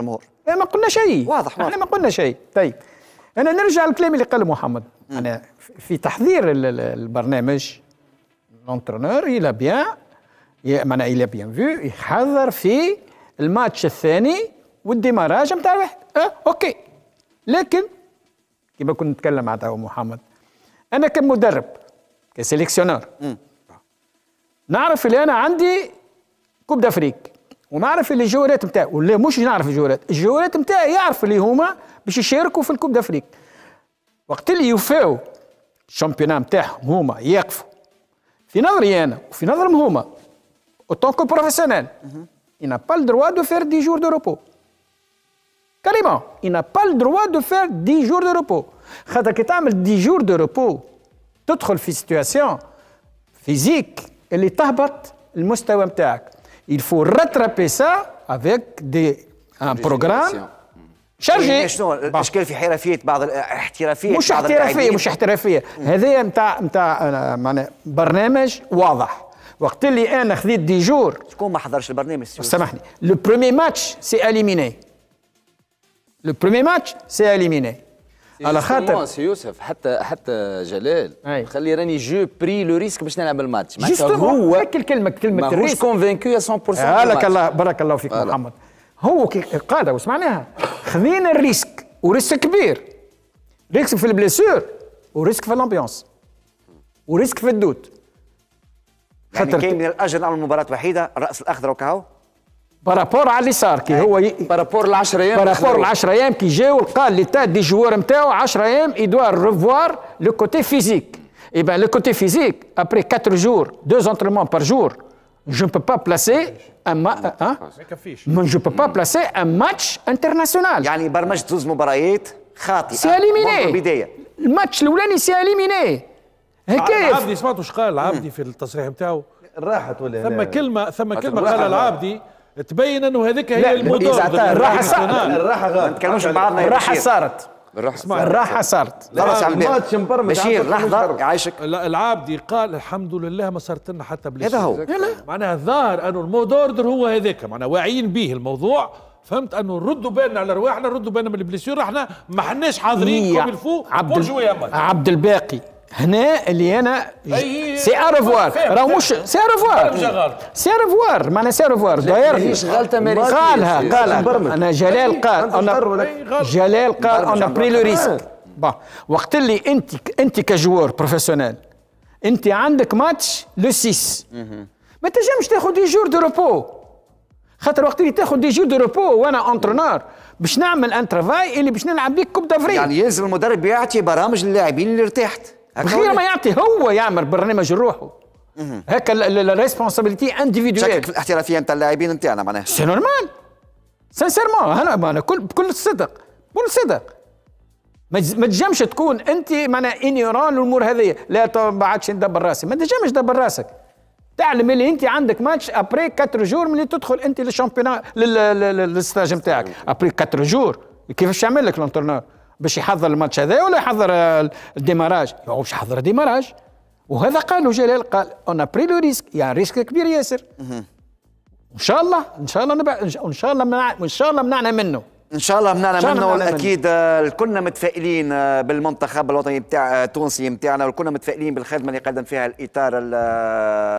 الجمهور إيه، ما قلنا شيء واضح احنا ما قلنا شيء طيب انا نرجع للكلام اللي قاله محمد م. انا في تحضير البرنامج لونترونور الى بيان معناها الى بيان فيو يحضر في الماتش الثاني والديماراج نتاع اه اوكي لكن كما كنت نتكلم مع محمد انا كمدرب كسيليكسيونور نعرف اللي انا عندي كوب دافريك ونعرف اللي الجوارات نتاعو ولا مش نعرف الجوارات الجوارات نتاعي يعرف اللي هما باش يشاركوا في الكوب دافريك وقت اللي يوفاو الشامبيونا نتاعهم هما يقفوا في نظري انا وفي نظرهم هما اوتونكو بروفيسيونيل ينا با pas دو فير دي جور دو روبو de ينا با il دو فير دي جور دو روبو خاطر كي تعمل دي جور دو روبو تدخل في سيتياسيون فيزيك اللي تهبط المستوى نتاعك il faut rattraper ça avec des, un programme شنو اشكال euh, في حرفيه بعض الاحترافيه مش احترافيه مش احترافيه هذايا نتاع نتاع آه، معناها برنامج واضح وقت اللي انا خذيت دي جور شكون ما حضرش البرنامج سامحني لو برومي ماتش سي اليميني لو برومي ماتش سي اليميني على إيه، خاطر سي يوسف حتى حتى جلال أي. خلي راني جو بري لو ريسك باش نلعب الماتش معناتها هو هكا الكلمه كلمه ماهوش كونفينكو 100% هلك الله بارك الله فيك هلأ. محمد هو كي قال وسمعناها خذينا الريسك وريسك كبير ريسك في البليسور وريسك في الامبيونس وريسك في الدوت يعني كاين من الاجر نعمل مباراه وحيده الراس الاخضر وكاو بارابور على اللي صار كي هو ي... بارابور ل 10 ايام بارابور ل 10 ايام كي ولقى قال تاع دي جوار نتاعو 10 ايام يدوا ريفوار لو كوتي فيزيك اي بان لو كوتي فيزيك ابري 4 جور دو زونترمون بار جور جو بو با بلاسي ما un match. Hein? با بلاسي ان ماتش انترناسيونال يعني برمجت زوز مباريات خاطئة. سي اليميني. الماتش الاولاني سي اليميني. هكا عبدي سمعتوا واش قال عبدي hmm. في التصريح نتاعو؟ راحت ولا ثم كلمة ثم كلمة قالها العابدي تبين انه هذيك هي المدور الراحه صارت الراحه غلط ما نتكلموش بعضنا الراحه صارت الراحه صارت خلاص على نعم. الماتش مبرمج بشير لحظه يعيشك العابدي قال الحمد لله ما صارت لنا حتى بليس هذا هو معناها الظاهر انه المود اوردر هو هذاك معناها واعيين به الموضوع فهمت انه ردوا بالنا على رواحنا ردوا بالنا من البليسيون احنا ما حناش حاضرين كوم الفو عبد, عبد الباقي هنا اللي انا سي ارفوار راه مش سي ارفوار سي ارفوار معناها سي ارفوار داير قالها قالها انا جلال قال جلال قال انا بري لو ريسك بون وقت اللي انت انت كجوار بروفيسيونيل انت عندك ماتش لو 6 ما تنجمش تاخذ دي جور دو روبو خاطر وقت اللي تاخذ دي جور دو روبو وانا انترونور باش نعمل ان ترافاي اللي باش نلعب بيك كوب دافري يعني يلزم المدرب يعطي برامج للاعبين اللي ارتحت من غير ما يعطي هو يعمل برنامج روحه هكا الريسبونسابيلتي انديفيدوال شكك في الاحترافيه نتاع اللاعبين نتاعنا معناها سي نورمال سانسيرمون انا معناها كل بكل الصدق بكل الصدق ما تجمش تكون انت معناها انيران للامور هذه لا ما عادش ندبر راسي ما تنجمش تدبر راسك تعلم اللي انت عندك ماتش ابري 4 جور ملي تدخل انت للشامبيونان للستاج نتاعك ابري 4 جور كيفاش يعمل لك لونترنور باش يحضر الماتش هذا ولا يحضر الديماراج هو باش يحضر الديماراج وهذا قالوا جلال قال اون بري لو ريسك يعني ريسك كبير ياسر ان شاء الله ان شاء الله نبع... ان شاء الله منع... ان شاء الله منعنا منه ان شاء الله منعنا منه والاكيد آه، الكلنا متفائلين آه، بالمنتخب الوطني بتاع آه، التونسي بتاعنا والكلنا متفائلين بالخدمه اللي قدم فيها الاطار